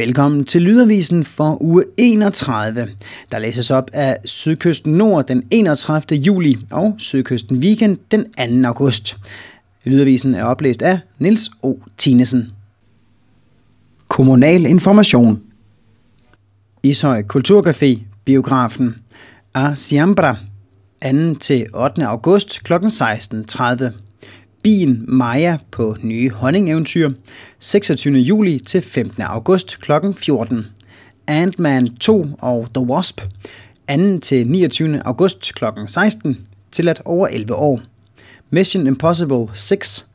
Velkommen til Lydavisen for uge 31, der læses op af Sydkysten Nord den 31. juli og Sydkysten Weekend den 2. august. Lydavisen er oplæst af Niels O. Tinesen. Kommunal information. Ishøj Kulturcafé, biografen. A Siambra, 2. til 8. august kl. 16.30. Bien Maja på nye honningeventyr 26. juli til 15. august kl. 14. Ant-Man 2 og The Wasp 2. til 29. august kl. 16 til at over 11 år. Mission Impossible 6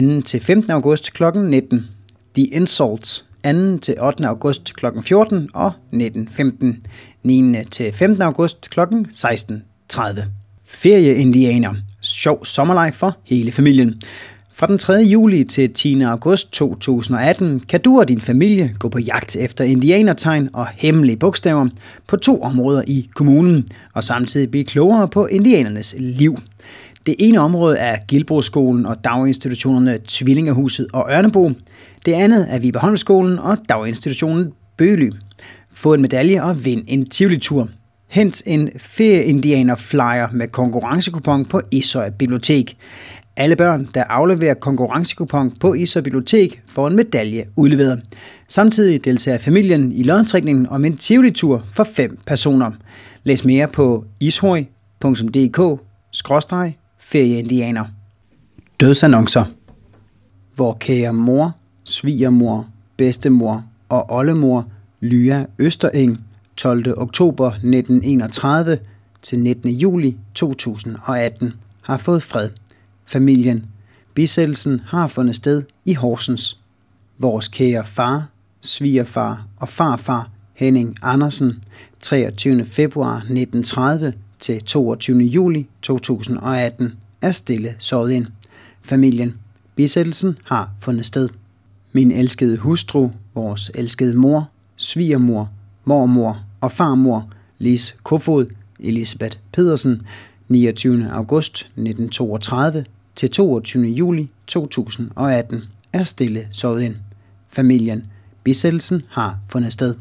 2. til 15. august kl. 19. The Insults 2. til 8. august kl. 14 og 19.15. 9. til 15. august kl. 16.30. Ferie sjov sommerleg for hele familien. Fra den 3. juli til 10. august 2018 kan du og din familie gå på jagt efter indianertegn og hemmelige bogstaver på to områder i kommunen, og samtidig blive klogere på indianernes liv. Det ene område er Gildbrugsskolen og daginstitutionerne Tvillingehuset og Ørnebo. Det andet er Vibeholmskolen og daginstitutionen Bøly. Få en medalje og vind en tivoli-tur. Hent en ferieindianer flyer med konkurrencekupon på Ishøj Bibliotek. Alle børn, der afleverer konkurrencekupon på Ishøj Bibliotek, får en medalje udleveret. Samtidig deltager familien i lodtrækningen om en tivoli-tur for fem personer. Læs mere på ishøj.dk-ferieindianer. Dødsannoncer Hvor kære mor, svigermor, bedstemor og oldemor Lya Østereng 12. oktober 1931 til 19. juli 2018 har fået fred. Familien Bisættelsen har fundet sted i Horsens. Vores kære far, svigerfar og farfar Henning Andersen, 23. februar 1930 til 22. juli 2018, er stille såret ind. Familien Bisættelsen har fundet sted. Min elskede hustru, vores elskede mor, svigermor, mormor og farmor Lise Kofod Elisabeth Pedersen 29. august 1932 til 22. juli 2018 er stille sovet ind. Familien Bisættelsen har fundet sted.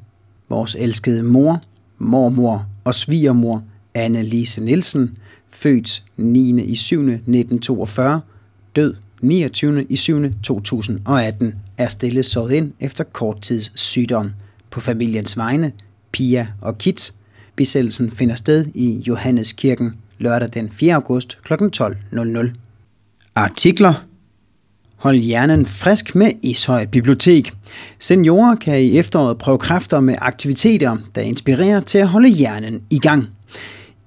Vores elskede mor, mormor og svigermor Anne-Lise Nielsen, født 9. i 7. 1942, død 29. i 7. 2018, er stille sået ind efter kort tids sygdom. På familiens vegne Pia og Kit. Besættelsen finder sted i Johanneskirken lørdag den 4. august kl. 12.00. Artikler Hold hjernen frisk med Ishøj Bibliotek. Seniorer kan i efteråret prøve kræfter med aktiviteter, der inspirerer til at holde hjernen i gang.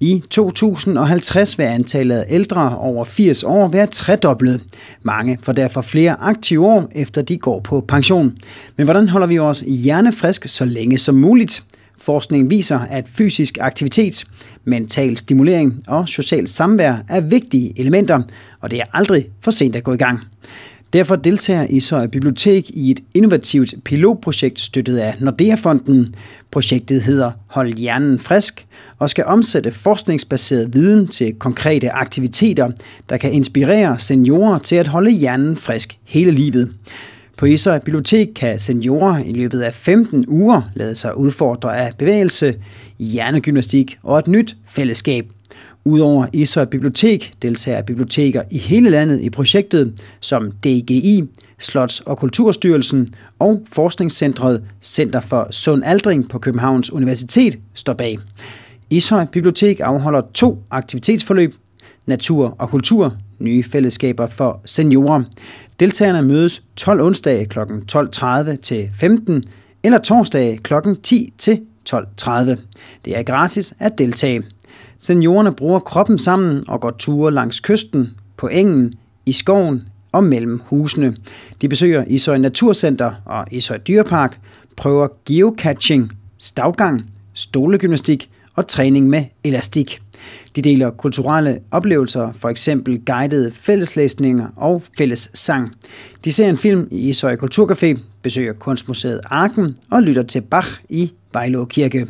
I 2050 vil antallet af ældre over 80 år være tredoblet. Mange får derfor flere aktive år, efter de går på pension. Men hvordan holder vi vores hjerne frisk så længe som muligt? Forskning viser, at fysisk aktivitet, mental stimulering og socialt samvær er vigtige elementer, og det er aldrig for sent at gå i gang. Derfor deltager I så Bibliotek i et innovativt pilotprojekt støttet af Nordea-fonden. Projektet hedder Hold hjernen frisk og skal omsætte forskningsbaseret viden til konkrete aktiviteter, der kan inspirere seniorer til at holde hjernen frisk hele livet. På Ishøj Bibliotek kan seniorer i løbet af 15 uger lade sig udfordre af bevægelse, hjernegymnastik og et nyt fællesskab. Udover Ishøj Bibliotek deltager biblioteker i hele landet i projektet, som DGI, Slots- og Kulturstyrelsen og Forskningscentret Center for Sund Aldring på Københavns Universitet står bag. Ishøj Bibliotek afholder to aktivitetsforløb, natur og kultur, nye fællesskaber for seniorer. Deltagerne mødes 12 onsdag kl. 12.30 til 15 eller torsdag kl. 10 til 12.30. Det er gratis at deltage. Seniorerne bruger kroppen sammen og går ture langs kysten, på engen, i skoven og mellem husene. De besøger Ishøj Naturcenter og Ishøj Dyrepark, prøver geocaching, stavgang, stolegymnastik, og træning med elastik. De deler kulturelle oplevelser, for eksempel guidede fælleslæsninger og fælles sang. De ser en film i Ishøj Kulturcafé, besøger Kunstmuseet Arken og lytter til Bach i Vejlå Kirke.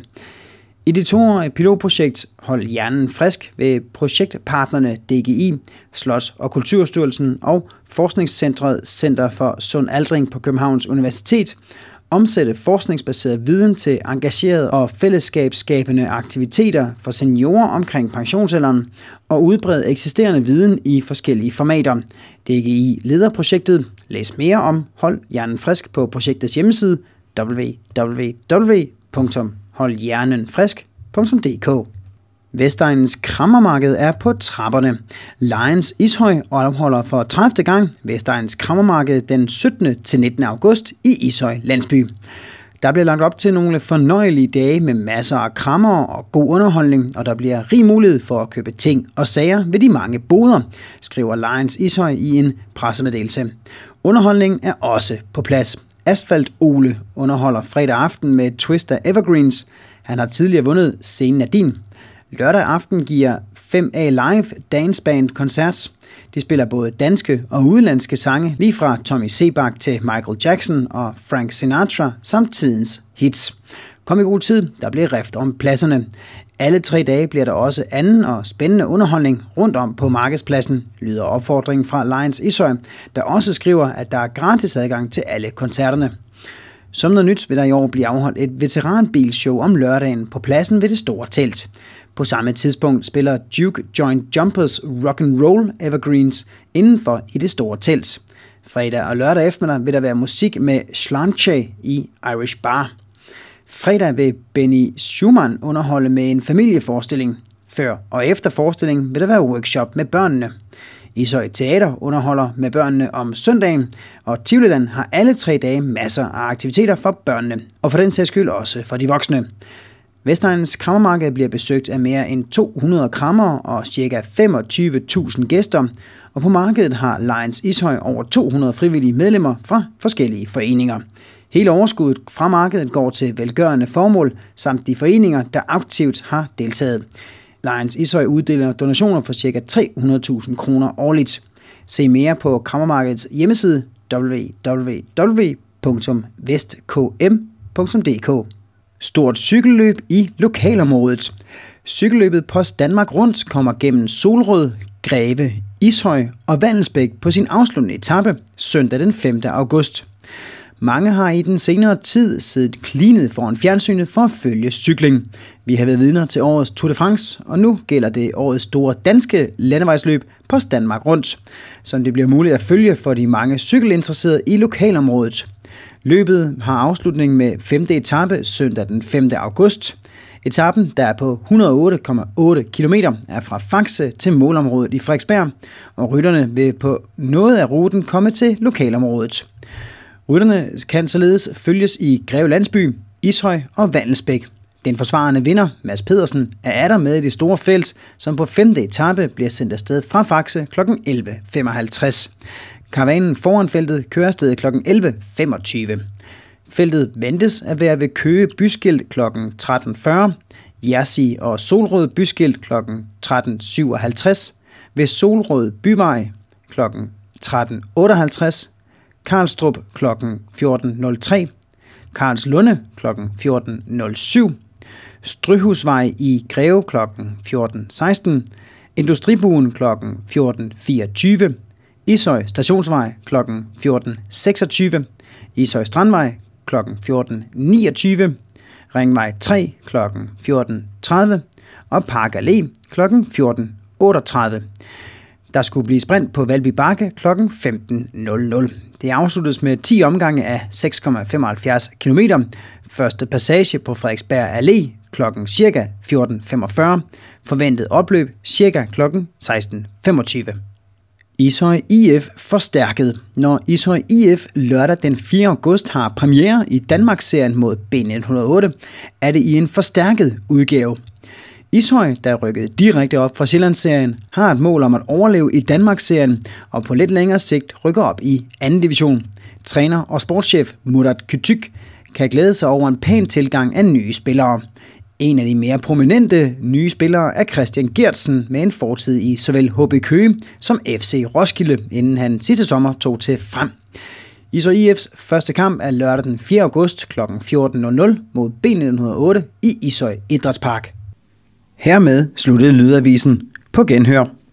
I det toårige pilotprojekt Hold Hjernen Frisk ved projektpartnerne DGI, Slots- og Kulturstyrelsen og Forskningscentret Center for Sund Aldring på Københavns Universitet omsætte forskningsbaseret viden til engagerede og fællesskabsskabende aktiviteter for seniorer omkring pensionsalderen og udbrede eksisterende viden i forskellige formater. DGI leder projektet. Læs mere om Hold Hjernen Frisk på projektets hjemmeside www.holdhjernenfrisk.dk. Vestegnens krammermarked er på trapperne. Lions Ishøj afholder for 30. gang Vestegnens krammermarked den 17. til 19. august i Ishøj Landsby. Der bliver lagt op til nogle fornøjelige dage med masser af krammer og god underholdning, og der bliver rig mulighed for at købe ting og sager ved de mange boder, skriver Lions Ishøj i en pressemeddelelse. Underholdning er også på plads. Asfalt Ole underholder fredag aften med Twister Evergreens. Han har tidligere vundet scenen din, Lørdag aften giver 5A Live Dance Band koncert. De spiller både danske og udenlandske sange, lige fra Tommy Sebak til Michael Jackson og Frank Sinatra, samt tidens hits. Kom i god tid, der bliver rift om pladserne. Alle tre dage bliver der også anden og spændende underholdning rundt om på markedspladsen, lyder opfordringen fra Lions Ishøj, der også skriver, at der er gratis adgang til alle koncerterne. Som noget nyt vil der i år blive afholdt et veteranbilshow om lørdagen på pladsen ved det store telt. På samme tidspunkt spiller Duke Joint Jumpers Rock and Roll Evergreens indenfor i det store telt. Fredag og lørdag eftermiddag vil der være musik med Slanche i Irish Bar. Fredag vil Benny Schumann underholde med en familieforestilling. Før og efter forestillingen vil der være workshop med børnene. Ishøj Teater underholder med børnene om søndagen, og Tivoliland har alle tre dage masser af aktiviteter for børnene, og for den sags skyld også for de voksne. Vestegnens krammermarked bliver besøgt af mere end 200 krammer og ca. 25.000 gæster, og på markedet har Lions Ishøj over 200 frivillige medlemmer fra forskellige foreninger. Hele overskuddet fra markedet går til velgørende formål, samt de foreninger, der aktivt har deltaget. Lions Ishøj uddeler donationer for ca. 300.000 kroner årligt. Se mere på krammermarkedets hjemmeside www.vestkm.dk. Stort cykelløb i lokalområdet. Cykelløbet Post Danmark Rundt kommer gennem Solrød, Greve, Ishøj og Vandensbæk på sin afsluttende etape søndag den 5. august. Mange har i den senere tid siddet klinet foran fjernsynet for at følge cykling. Vi har været vidner til årets Tour de France, og nu gælder det årets store danske landevejsløb på Danmark Rundt, som det bliver muligt at følge for de mange cykelinteresserede i lokalområdet. Løbet har afslutning med 5. etape søndag den 5. august. Etappen, der er på 108,8 km, er fra Faxe til målområdet i Frederiksberg, og rytterne vil på noget af ruten komme til lokalområdet. Rytterne kan således følges i Greve Landsby, Ishøj og Vandelsbæk. Den forsvarende vinder, Mads Pedersen, er atter med i det store felt, som på 5. etape bliver sendt afsted fra Faxe kl. 11.55. Karavanen foran feltet kører sted kl. 11.25. Feltet ventes at være ved Køge Byskilt kl. 13.40, Jersi og Solrød Byskilt kl. 13.57, ved Solrød Byvej kl. 13.58, Karlstrup kl. 14.03, Karlslunde kl. 14.07, Stryhusvej i Greve kl. 14.16, Industribuen kl. 14.24, Ishøj Stationsvej kl. 14.26, Ishøj Strandvej kl. 14.29, Ringvej 3 kl. 14.30 og Park Allé kl. 14.38. Der skulle blive sprint på Valby Bakke kl. 15.00. Det afsluttes med 10 omgange af 6,75 km. Første passage på Frederiksberg Allé kl. ca. 14.45. Forventet opløb ca. kl. 16.25. Ishøj IF forstærket. Når Ishøj IF lørdag den 4. august har premiere i Danmarksserien mod b 108 er det i en forstærket udgave. Ishøj, der rykkede direkte op fra Sjællandsserien, har et mål om at overleve i Danmarksserien og på lidt længere sigt rykker op i 2. division. Træner og sportschef Murat Kytyk kan glæde sig over en pæn tilgang af nye spillere. En af de mere prominente nye spillere er Christian Gertsen med en fortid i såvel HB Køge som FC Roskilde, inden han sidste sommer tog til frem. Isor IF's første kamp er lørdag den 4. august kl. 14.00 mod b 908 i Isøj Idrætspark. Hermed sluttede Lydavisen på genhør.